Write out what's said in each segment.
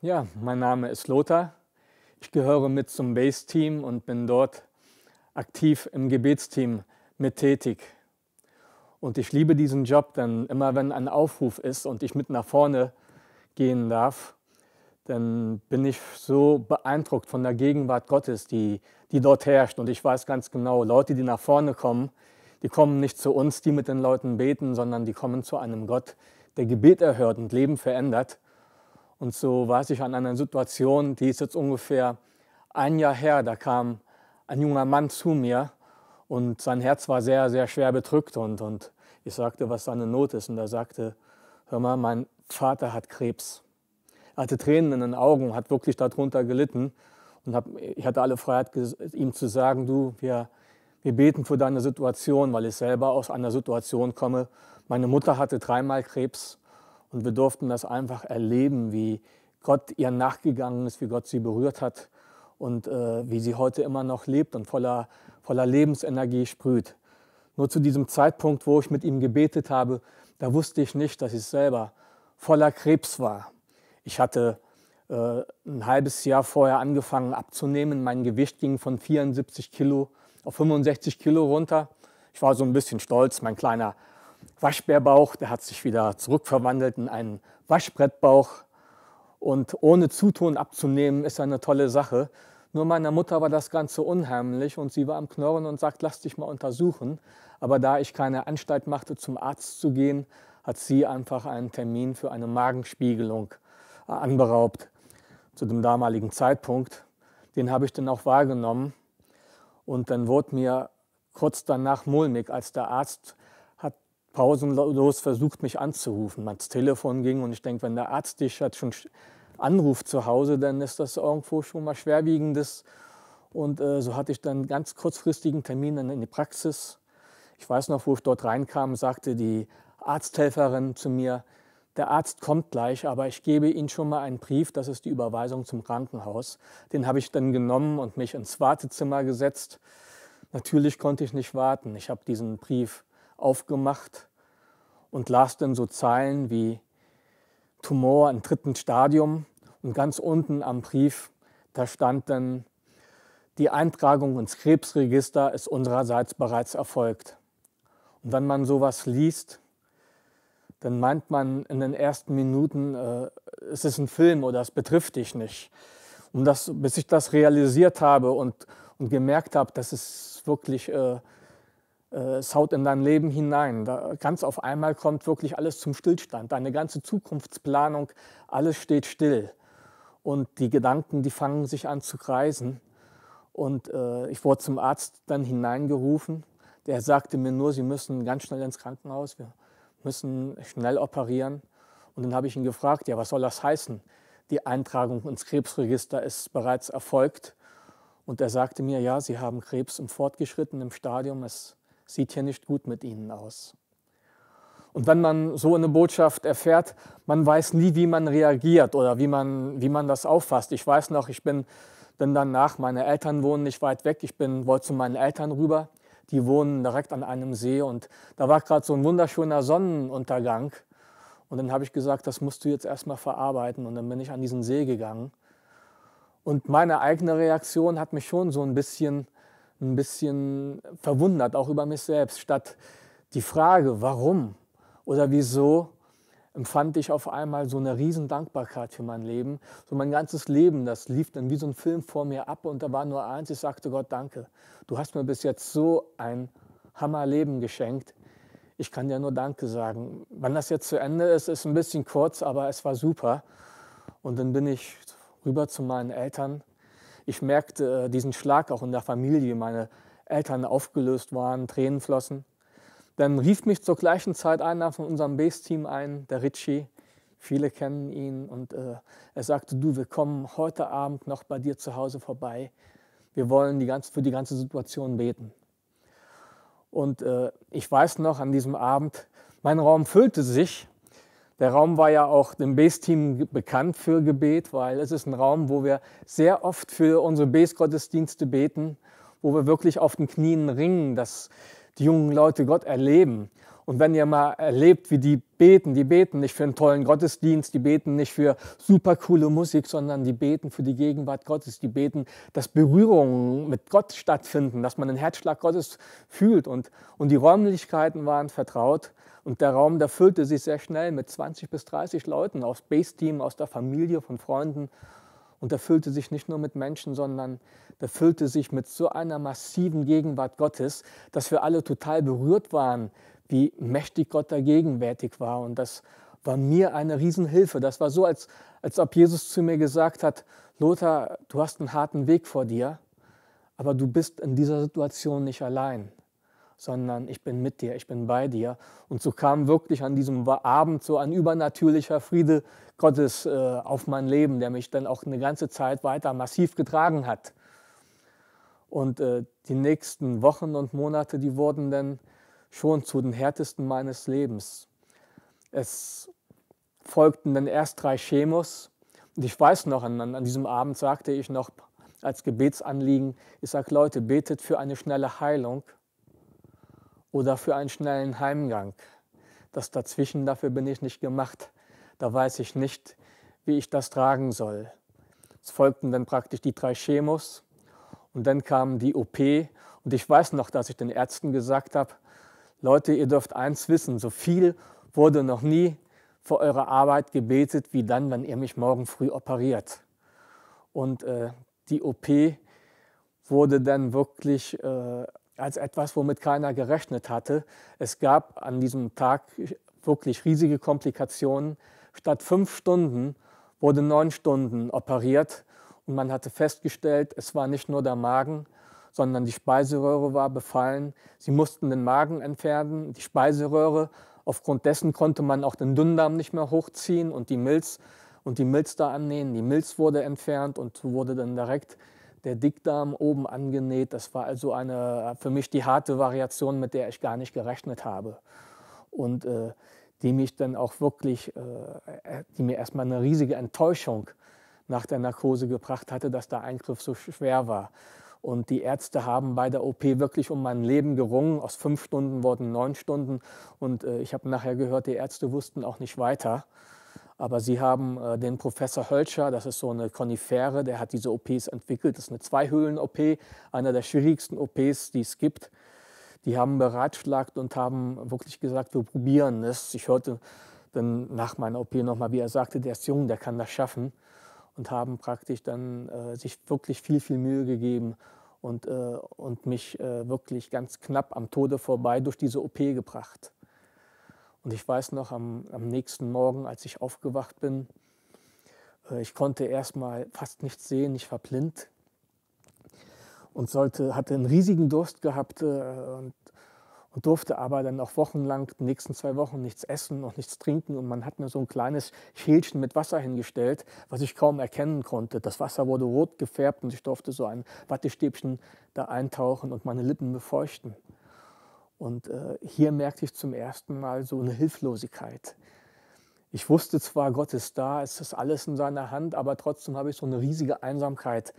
Ja, mein Name ist Lothar. Ich gehöre mit zum Base-Team und bin dort aktiv im Gebetsteam mit tätig. Und ich liebe diesen Job, denn immer wenn ein Aufruf ist und ich mit nach vorne gehen darf, dann bin ich so beeindruckt von der Gegenwart Gottes, die, die dort herrscht. Und ich weiß ganz genau, Leute, die nach vorne kommen, die kommen nicht zu uns, die mit den Leuten beten, sondern die kommen zu einem Gott, der Gebet erhört und Leben verändert. Und so weiß ich an einer Situation, die ist jetzt ungefähr ein Jahr her, da kam ein junger Mann zu mir und sein Herz war sehr, sehr schwer bedrückt. Und, und ich sagte, was seine Not ist. Und er sagte, hör mal, mein Vater hat Krebs. Er hatte Tränen in den Augen, hat wirklich darunter gelitten. Und hab, ich hatte alle Freiheit, ihm zu sagen, du, wir, wir beten für deine Situation, weil ich selber aus einer Situation komme. Meine Mutter hatte dreimal Krebs und wir durften das einfach erleben, wie Gott ihr nachgegangen ist, wie Gott sie berührt hat und äh, wie sie heute immer noch lebt und voller, voller Lebensenergie sprüht. Nur zu diesem Zeitpunkt, wo ich mit ihm gebetet habe, da wusste ich nicht, dass ich selber voller Krebs war. Ich hatte äh, ein halbes Jahr vorher angefangen abzunehmen. Mein Gewicht ging von 74 Kilo auf 65 Kilo runter. Ich war so ein bisschen stolz, mein kleiner Waschbärbauch, der hat sich wieder zurückverwandelt in einen Waschbrettbauch. Und ohne Zutun abzunehmen, ist eine tolle Sache. Nur meiner Mutter war das Ganze unheimlich und sie war am Knorren und sagt, lass dich mal untersuchen. Aber da ich keine Anstalt machte, zum Arzt zu gehen, hat sie einfach einen Termin für eine Magenspiegelung äh, anberaubt zu dem damaligen Zeitpunkt. Den habe ich dann auch wahrgenommen. Und dann wurde mir kurz danach mulmig, als der Arzt pausenlos versucht, mich anzurufen. Mein Telefon ging und ich denke, wenn der Arzt dich hat schon anruft zu Hause, dann ist das irgendwo schon mal schwerwiegendes. Und äh, so hatte ich dann ganz kurzfristigen Termin in die Praxis. Ich weiß noch, wo ich dort reinkam, sagte die Arzthelferin zu mir, der Arzt kommt gleich, aber ich gebe Ihnen schon mal einen Brief, das ist die Überweisung zum Krankenhaus. Den habe ich dann genommen und mich ins Wartezimmer gesetzt. Natürlich konnte ich nicht warten. Ich habe diesen Brief aufgemacht und las dann so Zeilen wie Tumor im dritten Stadium und ganz unten am Brief, da stand dann, die Eintragung ins Krebsregister ist unsererseits bereits erfolgt. Und wenn man sowas liest, dann meint man in den ersten Minuten, äh, es ist ein Film oder es betrifft dich nicht. Und das, bis ich das realisiert habe und, und gemerkt habe, dass es wirklich äh, es äh, haut in dein Leben hinein. Da ganz auf einmal kommt wirklich alles zum Stillstand. Deine ganze Zukunftsplanung, alles steht still. Und die Gedanken, die fangen sich an zu kreisen. Und äh, ich wurde zum Arzt dann hineingerufen. Der sagte mir nur, Sie müssen ganz schnell ins Krankenhaus, wir müssen schnell operieren. Und dann habe ich ihn gefragt, ja, was soll das heißen? Die Eintragung ins Krebsregister ist bereits erfolgt. Und er sagte mir, ja, Sie haben Krebs im fortgeschrittenen Stadium. Es sieht hier nicht gut mit ihnen aus. Und wenn man so eine Botschaft erfährt, man weiß nie, wie man reagiert oder wie man, wie man das auffasst. Ich weiß noch, ich bin, bin danach, meine Eltern wohnen nicht weit weg, ich bin, wollte zu meinen Eltern rüber, die wohnen direkt an einem See und da war gerade so ein wunderschöner Sonnenuntergang. Und dann habe ich gesagt, das musst du jetzt erstmal verarbeiten. Und dann bin ich an diesen See gegangen. Und meine eigene Reaktion hat mich schon so ein bisschen ein bisschen verwundert, auch über mich selbst, statt die Frage, warum oder wieso empfand ich auf einmal so eine riesen Dankbarkeit für mein Leben. So mein ganzes Leben, das lief dann wie so ein Film vor mir ab und da war nur eins, ich sagte Gott, danke. Du hast mir bis jetzt so ein Hammerleben geschenkt. Ich kann dir nur Danke sagen. Wann das jetzt zu Ende ist, ist ein bisschen kurz, aber es war super. Und dann bin ich rüber zu meinen Eltern ich merkte äh, diesen Schlag auch in der Familie. Meine Eltern aufgelöst waren, Tränen flossen. Dann rief mich zur gleichen Zeit einer von unserem Base-Team ein, der Richie. Viele kennen ihn und äh, er sagte, du, wir kommen heute Abend noch bei dir zu Hause vorbei. Wir wollen die ganze, für die ganze Situation beten. Und äh, ich weiß noch an diesem Abend, mein Raum füllte sich der Raum war ja auch dem Base-Team bekannt für Gebet, weil es ist ein Raum, wo wir sehr oft für unsere Base-Gottesdienste beten, wo wir wirklich auf den Knien ringen, dass die jungen Leute Gott erleben. Und wenn ihr mal erlebt, wie die beten, die beten nicht für einen tollen Gottesdienst, die beten nicht für super coole Musik, sondern die beten für die Gegenwart Gottes, die beten, dass Berührungen mit Gott stattfinden, dass man den Herzschlag Gottes fühlt und, und die Räumlichkeiten waren vertraut. Und der Raum, der füllte sich sehr schnell mit 20 bis 30 Leuten aus Base-Team, aus der Familie, von Freunden. Und er füllte sich nicht nur mit Menschen, sondern er füllte sich mit so einer massiven Gegenwart Gottes, dass wir alle total berührt waren, wie mächtig Gott da gegenwärtig war. Und das war mir eine Riesenhilfe. Das war so, als, als ob Jesus zu mir gesagt hat, Lothar, du hast einen harten Weg vor dir, aber du bist in dieser Situation nicht allein sondern ich bin mit dir, ich bin bei dir. Und so kam wirklich an diesem Abend so ein übernatürlicher Friede Gottes äh, auf mein Leben, der mich dann auch eine ganze Zeit weiter massiv getragen hat. Und äh, die nächsten Wochen und Monate, die wurden dann schon zu den härtesten meines Lebens. Es folgten dann erst drei Chemos. Und ich weiß noch, an, an diesem Abend sagte ich noch als Gebetsanliegen, ich sage, Leute, betet für eine schnelle Heilung oder für einen schnellen Heimgang. Das dazwischen, dafür bin ich nicht gemacht. Da weiß ich nicht, wie ich das tragen soll. Es folgten dann praktisch die drei Chemos und dann kam die OP. Und ich weiß noch, dass ich den Ärzten gesagt habe, Leute, ihr dürft eins wissen, so viel wurde noch nie vor eurer Arbeit gebetet, wie dann, wenn ihr mich morgen früh operiert. Und äh, die OP wurde dann wirklich äh, als etwas, womit keiner gerechnet hatte. Es gab an diesem Tag wirklich riesige Komplikationen. Statt fünf Stunden wurde neun Stunden operiert und man hatte festgestellt, es war nicht nur der Magen, sondern die Speiseröhre war befallen. Sie mussten den Magen entfernen, die Speiseröhre. Aufgrund dessen konnte man auch den Dünndarm nicht mehr hochziehen und die Milz und die Milz da annähen. Die Milz wurde entfernt und wurde dann direkt der Dickdarm oben angenäht. Das war also eine, für mich die harte Variation, mit der ich gar nicht gerechnet habe. Und äh, die mich dann auch wirklich, äh, äh die mir erstmal eine riesige Enttäuschung nach der Narkose gebracht hatte, dass der Eingriff so schwer war. Und die Ärzte haben bei der OP wirklich um mein Leben gerungen. Aus fünf Stunden wurden neun Stunden. Und äh, ich habe nachher gehört, die Ärzte wussten auch nicht weiter. Aber sie haben äh, den Professor Hölscher, das ist so eine Konifere, der hat diese OPs entwickelt. Das ist eine Zweihöhlen-OP, einer der schwierigsten OPs, die es gibt. Die haben beratschlagt und haben wirklich gesagt, wir probieren es. Ich hörte dann nach meiner OP nochmal, wie er sagte, der ist jung, der kann das schaffen. Und haben praktisch dann äh, sich wirklich viel, viel Mühe gegeben und, äh, und mich äh, wirklich ganz knapp am Tode vorbei durch diese OP gebracht. Und ich weiß noch, am, am nächsten Morgen, als ich aufgewacht bin, äh, ich konnte erstmal fast nichts sehen, ich war blind und sollte, hatte einen riesigen Durst gehabt äh, und, und durfte aber dann auch wochenlang, die nächsten zwei Wochen, nichts essen und nichts trinken. Und man hat mir so ein kleines Schälchen mit Wasser hingestellt, was ich kaum erkennen konnte. Das Wasser wurde rot gefärbt und ich durfte so ein Wattestäbchen da eintauchen und meine Lippen befeuchten. Und äh, hier merkte ich zum ersten Mal so eine Hilflosigkeit. Ich wusste zwar, Gott ist da, es ist alles in seiner Hand, aber trotzdem habe ich so eine riesige Einsamkeit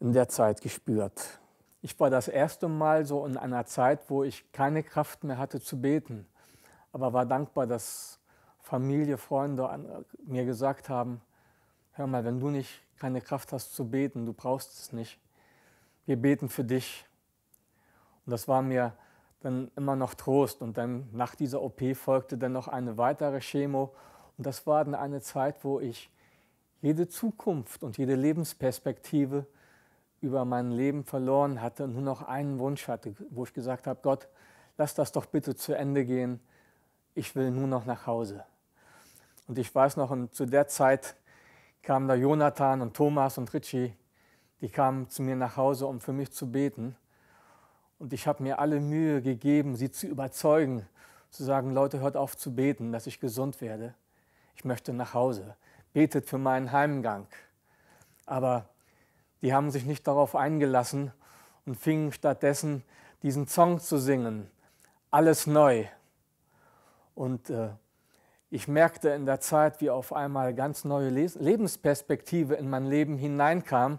in der Zeit gespürt. Ich war das erste Mal so in einer Zeit, wo ich keine Kraft mehr hatte zu beten, aber war dankbar, dass Familie, Freunde an, äh, mir gesagt haben, hör mal, wenn du nicht keine Kraft hast zu beten, du brauchst es nicht, wir beten für dich. Und das war mir dann immer noch Trost. Und dann nach dieser OP folgte dann noch eine weitere Chemo. Und das war dann eine Zeit, wo ich jede Zukunft und jede Lebensperspektive über mein Leben verloren hatte und nur noch einen Wunsch hatte, wo ich gesagt habe, Gott, lass das doch bitte zu Ende gehen. Ich will nur noch nach Hause. Und ich weiß noch, und zu der Zeit kamen da Jonathan und Thomas und Richie, die kamen zu mir nach Hause, um für mich zu beten. Und ich habe mir alle Mühe gegeben, sie zu überzeugen, zu sagen, Leute, hört auf zu beten, dass ich gesund werde. Ich möchte nach Hause. Betet für meinen Heimgang. Aber die haben sich nicht darauf eingelassen und fingen stattdessen diesen Song zu singen. Alles neu. Und äh, ich merkte in der Zeit, wie auf einmal ganz neue Lebensperspektive in mein Leben hineinkam,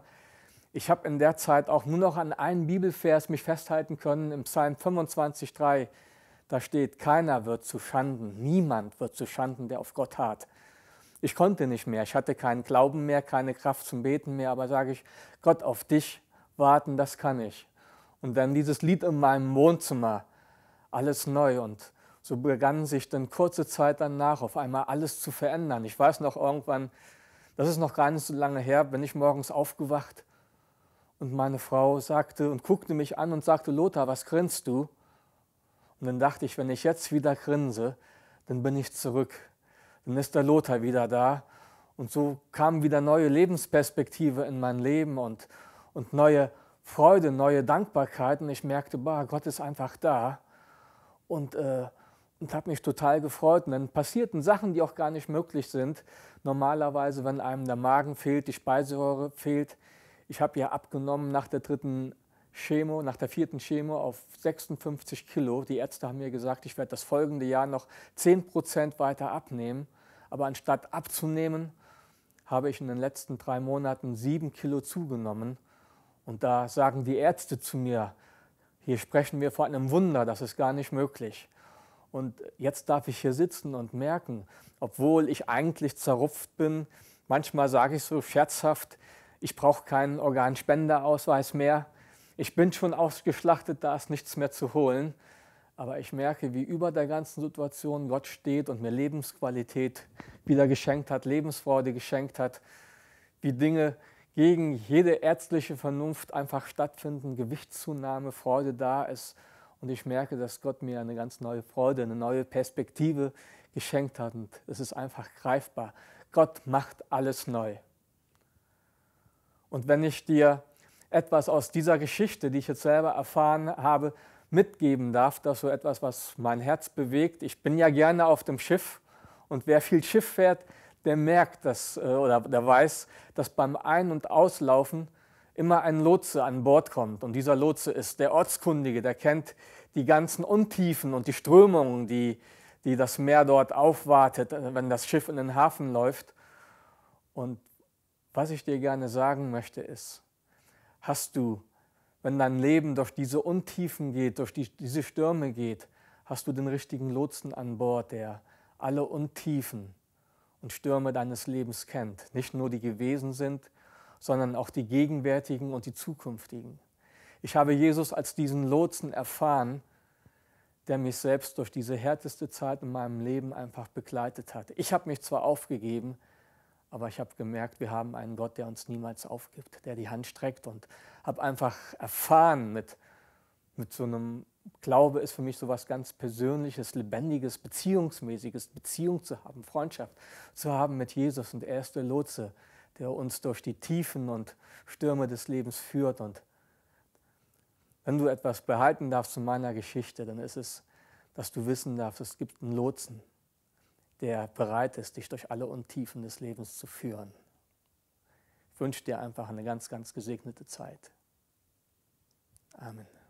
ich habe in der Zeit auch nur noch an einen Bibelvers mich festhalten können, im Psalm 25,3. Da steht, keiner wird zu Schanden, niemand wird zu Schanden, der auf Gott hat. Ich konnte nicht mehr, ich hatte keinen Glauben mehr, keine Kraft zum Beten mehr, aber sage ich, Gott, auf dich warten, das kann ich. Und dann dieses Lied in meinem Wohnzimmer, alles neu. Und so begann sich dann kurze Zeit danach auf einmal alles zu verändern. Ich weiß noch irgendwann, das ist noch gar nicht so lange her, bin ich morgens aufgewacht und meine Frau sagte und guckte mich an und sagte, Lothar, was grinst du? Und dann dachte ich, wenn ich jetzt wieder grinse, dann bin ich zurück. Dann ist der Lothar wieder da. Und so kam wieder neue Lebensperspektive in mein Leben und, und neue Freude, neue Dankbarkeit. Und ich merkte, bah, Gott ist einfach da. Und, äh, und habe mich total gefreut. Und dann passierten Sachen, die auch gar nicht möglich sind. Normalerweise, wenn einem der Magen fehlt, die Speiseröhre fehlt, ich habe ja abgenommen nach der dritten Chemo, nach der vierten Chemo auf 56 Kilo. Die Ärzte haben mir gesagt, ich werde das folgende Jahr noch 10 Prozent weiter abnehmen. Aber anstatt abzunehmen, habe ich in den letzten drei Monaten sieben Kilo zugenommen. Und da sagen die Ärzte zu mir, hier sprechen wir vor einem Wunder, das ist gar nicht möglich. Und jetzt darf ich hier sitzen und merken, obwohl ich eigentlich zerrupft bin, manchmal sage ich so scherzhaft, ich brauche keinen Organspenderausweis mehr, ich bin schon ausgeschlachtet, da ist nichts mehr zu holen. Aber ich merke, wie über der ganzen Situation Gott steht und mir Lebensqualität wieder geschenkt hat, Lebensfreude geschenkt hat, wie Dinge gegen jede ärztliche Vernunft einfach stattfinden, Gewichtszunahme, Freude da ist. Und ich merke, dass Gott mir eine ganz neue Freude, eine neue Perspektive geschenkt hat. Und es ist einfach greifbar. Gott macht alles neu. Und wenn ich dir etwas aus dieser Geschichte, die ich jetzt selber erfahren habe, mitgeben darf, dass so etwas, was mein Herz bewegt. Ich bin ja gerne auf dem Schiff und wer viel Schiff fährt, der merkt das äh, oder der weiß, dass beim Ein- und Auslaufen immer ein Lotse an Bord kommt. Und dieser Lotse ist der Ortskundige, der kennt die ganzen Untiefen und die Strömungen, die, die das Meer dort aufwartet, äh, wenn das Schiff in den Hafen läuft. Und was ich dir gerne sagen möchte ist, hast du, wenn dein Leben durch diese Untiefen geht, durch die, diese Stürme geht, hast du den richtigen Lotsen an Bord, der alle Untiefen und Stürme deines Lebens kennt, nicht nur die gewesen sind, sondern auch die gegenwärtigen und die zukünftigen. Ich habe Jesus als diesen Lotsen erfahren, der mich selbst durch diese härteste Zeit in meinem Leben einfach begleitet hat. Ich habe mich zwar aufgegeben, aber ich habe gemerkt, wir haben einen Gott, der uns niemals aufgibt, der die Hand streckt und habe einfach erfahren mit, mit so einem Glaube ist für mich so etwas ganz Persönliches, Lebendiges, Beziehungsmäßiges, Beziehung zu haben, Freundschaft zu haben mit Jesus. Und er ist der Lotse, der uns durch die Tiefen und Stürme des Lebens führt. Und wenn du etwas behalten darfst zu meiner Geschichte, dann ist es, dass du wissen darfst, es gibt einen Lotsen, der bereit ist, dich durch alle Untiefen des Lebens zu führen. Ich wünsche dir einfach eine ganz, ganz gesegnete Zeit. Amen.